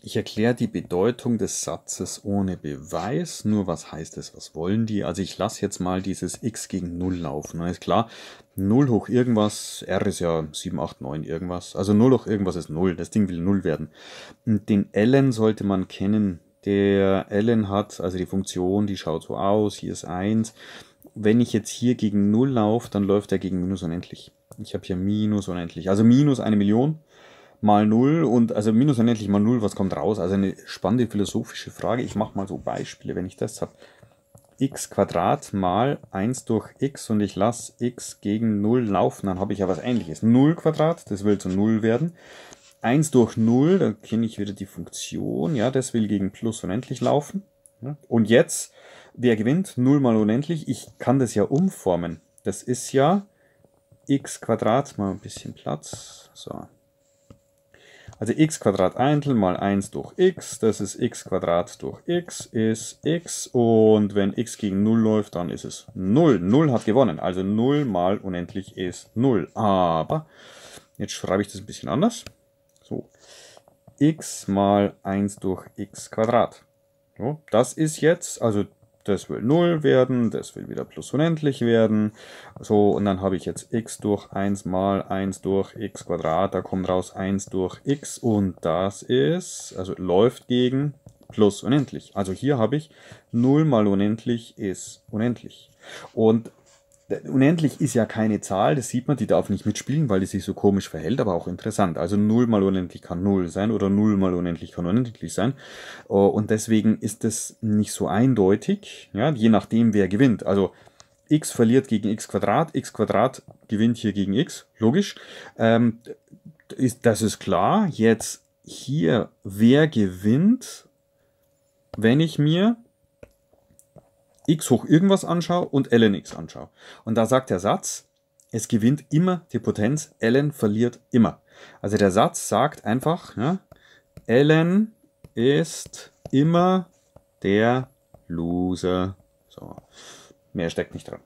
Ich erkläre die Bedeutung des Satzes ohne Beweis, nur was heißt es, was wollen die? Also ich lasse jetzt mal dieses x gegen 0 laufen. Ne? Ist klar, 0 hoch irgendwas, r ist ja 7, 8, 9 irgendwas. Also 0 hoch irgendwas ist 0, das Ding will 0 werden. Und den ln sollte man kennen. Der ln hat, also die Funktion, die schaut so aus, hier ist 1. Wenn ich jetzt hier gegen 0 laufe, dann läuft er gegen minus unendlich. Ich habe hier minus unendlich, also minus eine Million mal 0 und also minus unendlich mal 0, was kommt raus? Also eine spannende philosophische Frage. Ich mache mal so Beispiele, wenn ich das habe. x Quadrat mal 1 durch x und ich lasse x gegen 0 laufen, dann habe ich ja was ähnliches. 0 Quadrat, das will zu 0 werden. 1 durch 0, dann kenne ich wieder die Funktion, ja, das will gegen plus unendlich laufen. Und jetzt, wer gewinnt? 0 mal unendlich. Ich kann das ja umformen. Das ist ja x Quadrat, mal ein bisschen Platz. So, also x Eintel mal 1 durch x, das ist x durch x, ist x. Und wenn x gegen 0 läuft, dann ist es 0. 0 hat gewonnen, also 0 mal unendlich ist 0. Aber, jetzt schreibe ich das ein bisschen anders. So, x mal 1 durch x Quadrat. So, das ist jetzt, also das will 0 werden, das will wieder plus unendlich werden. So, und dann habe ich jetzt x durch 1 mal 1 durch x Quadrat, da kommt raus 1 durch x und das ist, also läuft gegen plus unendlich. Also hier habe ich 0 mal unendlich ist unendlich. Und Unendlich ist ja keine Zahl, das sieht man, die darf nicht mitspielen, weil die sich so komisch verhält, aber auch interessant. Also 0 mal unendlich kann 0 sein oder 0 mal unendlich kann unendlich sein. Äh, und deswegen ist das nicht so eindeutig, ja, je nachdem wer gewinnt. Also x verliert gegen x Quadrat, x Quadrat gewinnt hier gegen x, logisch. Ähm, das ist klar. Jetzt hier, wer gewinnt, wenn ich mir x hoch irgendwas anschaue und ln x anschaue. Und da sagt der Satz, es gewinnt immer die Potenz, ln verliert immer. Also der Satz sagt einfach, ja, ln ist immer der Loser. So, mehr steckt nicht dran.